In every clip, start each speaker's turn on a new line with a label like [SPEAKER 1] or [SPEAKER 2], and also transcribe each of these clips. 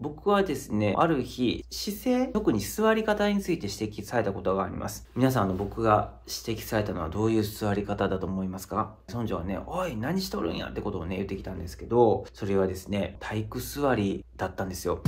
[SPEAKER 1] 僕はですね、ある日、姿勢、特に座り方について指摘されたことがあります。皆さん、の、僕が指摘されたのはどういう座り方だと思いますか村長はね、おい、何しとるんやってことをね、言ってきたんですけど、それはですね、体育座りだったんですよ。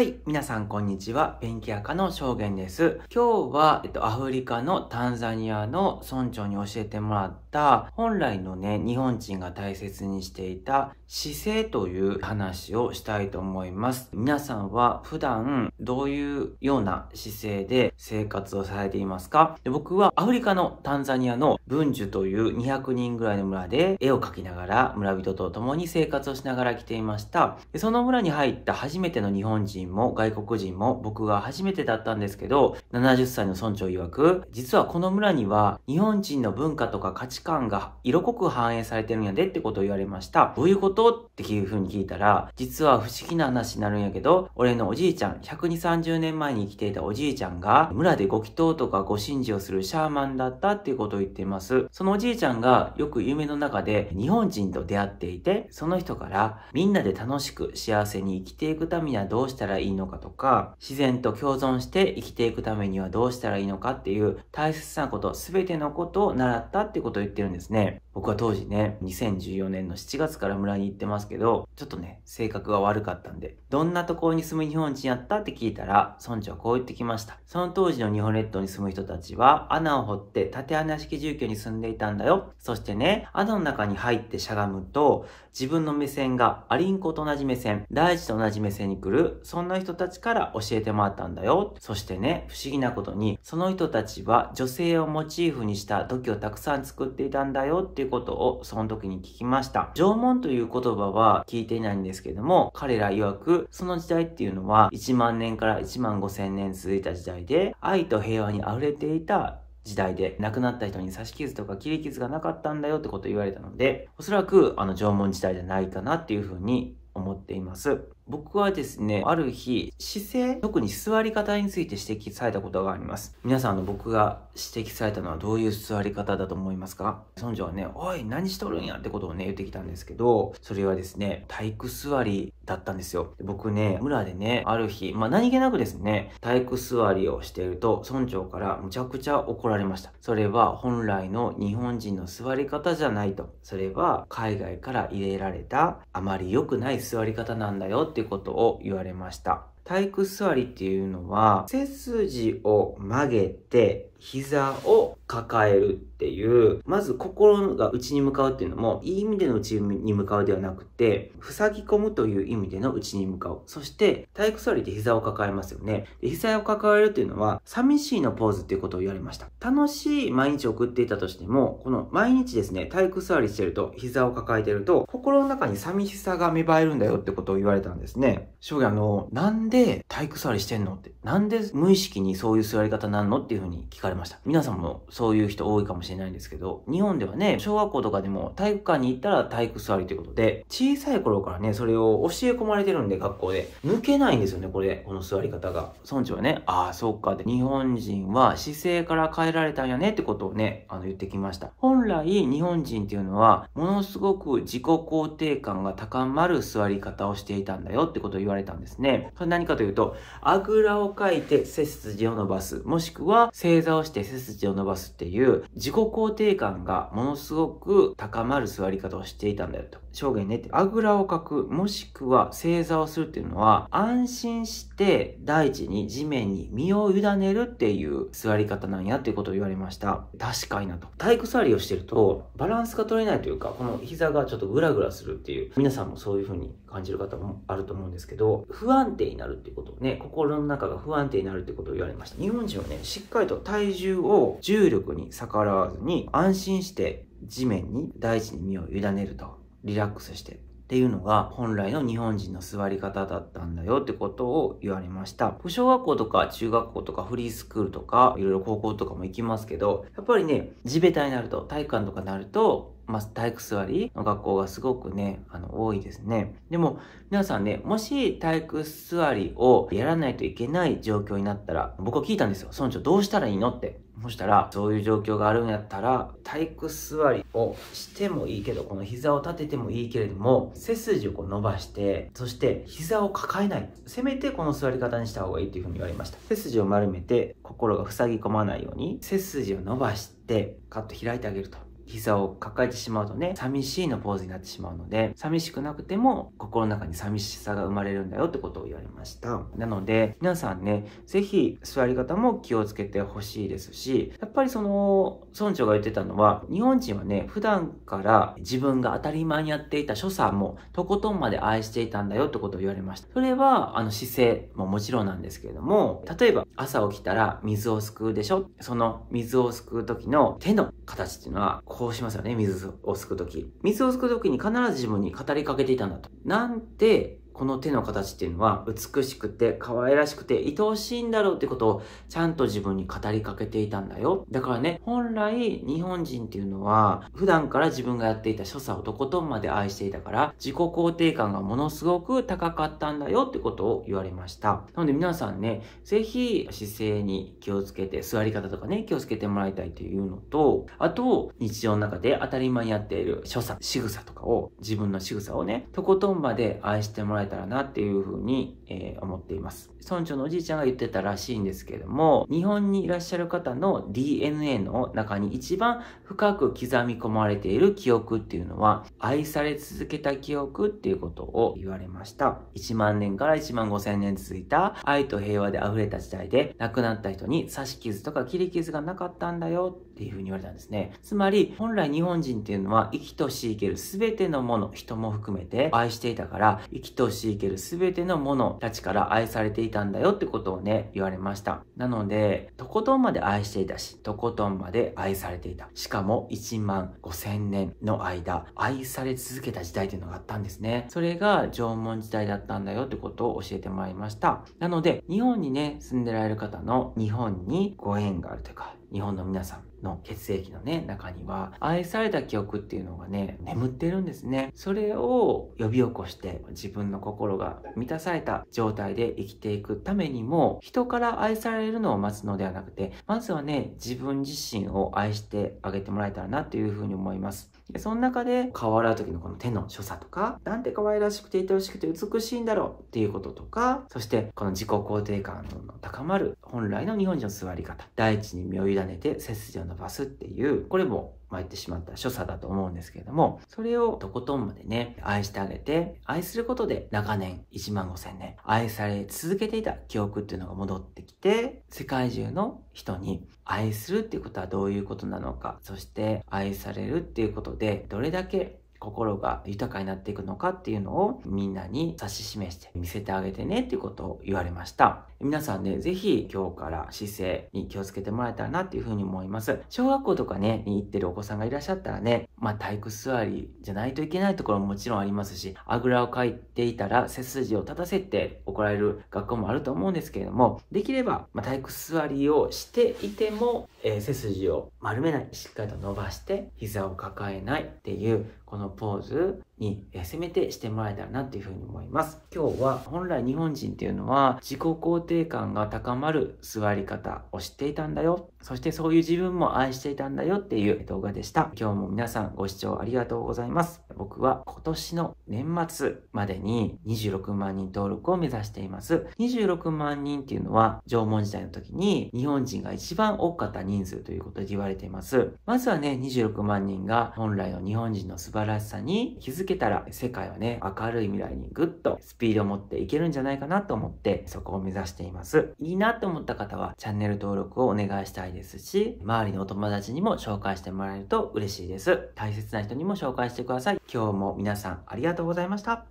[SPEAKER 1] はい、皆さんこんにちは。ペンキアカの証言です。今日は、えっと、アフリカのタンザニアの村長に教えてもらった、本来のね、日本人が大切にしていた姿勢という話をしたいと思います。皆さんは普段どういうような姿勢で生活をされていますかで僕はアフリカのタンザニアの文樹という200人ぐらいの村で絵を描きながら村人と共に生活をしながら来ていました。でその村に入った初めての日本人人も外国人も僕が初めてだったんですけど、70歳の村長曰く、実はこの村には日本人の文化とか価値観が色濃く反映されてるんやでってことを言われました。どういうことっていう風に聞いたら、実は不思議な話になるんやけど、俺のおじいちゃん、120、30年前に生きていたおじいちゃんが、村でご祈祷とかご神事をするシャーマンだったっていうことを言っています。そのおじいちゃんがよく夢の中で日本人と出会っていて、その人から、みんなで楽しく幸せに生きていくためにはどうしたらいいのかとか、自然と共存して生きていくためにはどうしたらいいのかっていう大切なこと、すべてのことを習ったってことを言ってるんですね。僕は当時ね、2014年の7月から村に行ってますけど、ちょっとね、性格が悪かったんで、どんなところに住む日本人やったって聞いたら、村長はこう言ってきました。その当時の日本列島に住む人たちは、穴を掘って縦穴式住居に住んでいたんだよ。そしてね、穴の中に入ってしゃがむと、自分の目線がアリンコと同じ目線、大地と同じ目線に来る、そそんな人たちから教えてもらったんだよ。そしてね、不思議なことに、その人たちは女性をモチーフにした土器をたくさん作っていたんだよっていうことをその時に聞きました。縄文という言葉は聞いていないんですけども、彼ら曰く、その時代っていうのは1万年から1万5千年続いた時代で、愛と平和に溢れていた時代で亡くなった人に刺し傷とか切り傷がなかったんだよってことを言われたので、おそらくあの縄文時代じゃないかなっていうふうに思っています。僕はですね、ある日、姿勢、特に座り方について指摘されたことがあります。皆さんの僕が指摘されたのはどういう座り方だと思いますか村長はね、おい、何しとるんやってことをね、言ってきたんですけど、それはですね、体育座りだったんですよ。僕ね、村でね、ある日、まあ何気なくですね、体育座りをしていると、村長からむちゃくちゃ怒られました。それは本来の日本人の座り方じゃないと。それは海外から入れられた、あまり良くない座り方なんだよってってことを言われました。体育座りっていうのは背筋を曲げて膝を抱えるっていう、まず心が内に向かうっていうのも、いい意味での内に向かうではなくて、塞ぎ込むという意味での内に向かう。そして、体育座りで膝を抱えますよね。で膝を抱えるっていうのは、寂しいのポーズっていうことを言われました。楽しい毎日を送っていたとしても、この毎日ですね、体育座りしてると、膝を抱えてると、心の中に寂しさが芽生えるんだよってことを言われたんですね。正直あの、なんで体育座りしてんのって、なんで無意識にそういう座り方なんのっていうふうに聞かれれました。皆さんもそういう人多いかもしれないんですけど、日本ではね、小学校とかでも体育館に行ったら体育座りということで、小さい頃からね、それを教え込まれてるんで、学校で。抜けないんですよね、これ、この座り方が。村長はね、ああ、そっかで、日本人は姿勢から変えられたんやねってことをね、あの、言ってきました。本来、日本人っていうのは、ものすごく自己肯定感が高まる座り方をしていたんだよってことを言われたんですね。それ何かというと、あぐらをかいて背筋を伸ばす。もしくは、正座をして背筋を伸ばすっていう自己肯定感がものすごく高まる座り方をしていたんだよと。証言ねって、あぐらをかく、もしくは正座をするっていうのは、安心して大地に、地面に身を委ねるっていう座り方なんやっていうことを言われました。確かになと。体育座りをしてると、バランスが取れないというか、この膝がちょっとグラグラするっていう、皆さんもそういう風に感じる方もあると思うんですけど、不安定になるっていうことをね、心の中が不安定になるってことを言われました。日本人はね、しっかりと体重を重力に逆らわずに、安心して地面に大地に身を委ねると、リラックスしてっていうのが本来の日本人の座り方だったんだよってことを言われました。小学校とか中学校とかフリースクールとかいろいろ高校とかも行きますけど、やっぱりね、地べたになると体育館とかになるとまあ、体育座りの学校がすごくね、あの、多いですね。でも、皆さんね、もし体育座りをやらないといけない状況になったら、僕は聞いたんですよ。村長どうしたらいいのって。そしたら、そういう状況があるんやったら、体育座りをしてもいいけど、この膝を立ててもいいけれども、背筋をこう伸ばして、そして膝を抱えない。せめてこの座り方にした方がいいっていうふうに言われました。背筋を丸めて、心が塞ぎ込まないように、背筋を伸ばして、カッと開いてあげると。膝を抱えてしまうとね、寂しいのポーズになってしまうので、寂しくなくても心の中に寂しさが生まれるんだよってことを言われました。なので、皆さんね、ぜひ座り方も気をつけてほしいですし、やっぱりその、村長が言ってたのは、日本人はね、普段から自分が当たり前にやっていた所作も、とことんまで愛していたんだよってことを言われました。それは、あの姿勢ももちろんなんですけれども、例えば朝起きたら水をすくうでしょその水をすくう時の手の形っていうのは、こうしますよね、水をすくとき。水をすくときに必ず自分に語りかけていたんだと。なんてこの手の形っていうのは美しくて可愛らしくて愛おしいんだろうってことをちゃんと自分に語りかけていたんだよ。だからね、本来日本人っていうのは普段から自分がやっていた所作をとことんまで愛していたから自己肯定感がものすごく高かったんだよってことを言われました。なので皆さんね、ぜひ姿勢に気をつけて座り方とかね、気をつけてもらいたいというのと、あと日常の中で当たり前にやっている所作、仕草とかを自分の仕草をね、とことんまで愛してもらいえたらなっていうふうに、えー、思っています。村長のおじいちゃんが言ってたらしいんですけれども、日本にいらっしゃる方の DNA の中に一番深く刻み込まれている記憶っていうのは、愛され続けた記憶っていうことを言われました。1万年から1万5千年続いた愛と平和で溢れた時代で、亡くなった人に刺し傷とか切り傷がなかったんだよっていうふうに言われたんですね。つまり、本来日本人っていうのは生きとし生ける全てのもの、人も含めて愛していたから、生きとを敷ける全てのものたちから愛されていたんだよってことをね、言われました。なので、とことんまで愛していたし、とことんまで愛されていた。しかも1万5000年の間、愛され続けた時代というのがあったんですね。それが縄文時代だったんだよってことを教えてもらいました。なので、日本にね、住んでられる方の日本にご縁があるというか、日本の皆さん、の血液のね、中には、愛された記憶っていうのがね、眠ってるんですね。それを呼び起こして、自分の心が満たされた状態で生きていくためにも、人から愛されるのを待つのではなくて、まずはね、自分自身を愛してあげてもらえたらなというふうに思います。でその中で、顔洗う時のこの手の所作とか、なんて可愛らしくて愛おしくて美しいんだろうっていうこととか、そして、この自己肯定感の高まる、本来の日本人の座り方、大地に身を委ねて、切除を伸ばすっていう、これも、参言ってしまった所作だと思うんですけれども、それをとことんまでね、愛してあげて、愛することで長年1万5千年愛され続けていた記憶っていうのが戻ってきて、世界中の人に愛するっていうことはどういうことなのか、そして愛されるっていうことで、どれだけ心が豊かになっていくのかっていうのをみんなに指し示して見せてあげてねっていうことを言われました。皆さんね、ぜひ今日から姿勢に気をつけてもらえたらなっていうふうに思います。小学校とかね、に行ってるお子さんがいらっしゃったらね、まあ体育座りじゃないといけないところももちろんありますし、あぐらをかいていたら背筋を立たせて怒られる学校もあると思うんですけれども、できれば、まあ、体育座りをしていても、えー、背筋を丸めない、しっかりと伸ばして、膝を抱えないっていうこのポーズにせめてしてもらえたらなっていうふうに思います。今日は本来日本人っていうのは自己肯定感が高まる座り方を知っていたんだよ。そしてそういう自分も愛していたんだよっていう動画でした。今日も皆さんご視聴ありがとうございます。僕は今年の年末までに26万人登録を目指しています。26万人っていうのは縄文時代の時に日本人が一番多かった人数ということで言われています。まずはね、26万人が本来の日本人の素晴らしさに気づけたら世界はね、明るい未来にぐっとスピードを持っていけるんじゃないかなと思ってそこを目指しています。いいなと思った方はチャンネル登録をお願いしたいですし、周りのお友達にも紹介してもらえると嬉しいです。大切な人にも紹介してください。今日も皆さんありがとうございました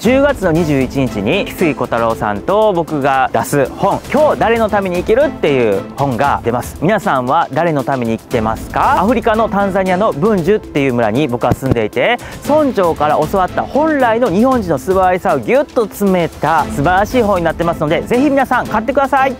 [SPEAKER 1] 10月の21日に翡翠小太郎さんと僕が出す本「今日誰のために生きる?」っていう本が出ます皆さんは誰のために生きてますかアフリカのタンザニアのブンジュっていう村に僕は住んでいて村長から教わった本来の日本人の素晴らしさをギュッと詰めた素晴らしい本になってますので是非皆さん買ってください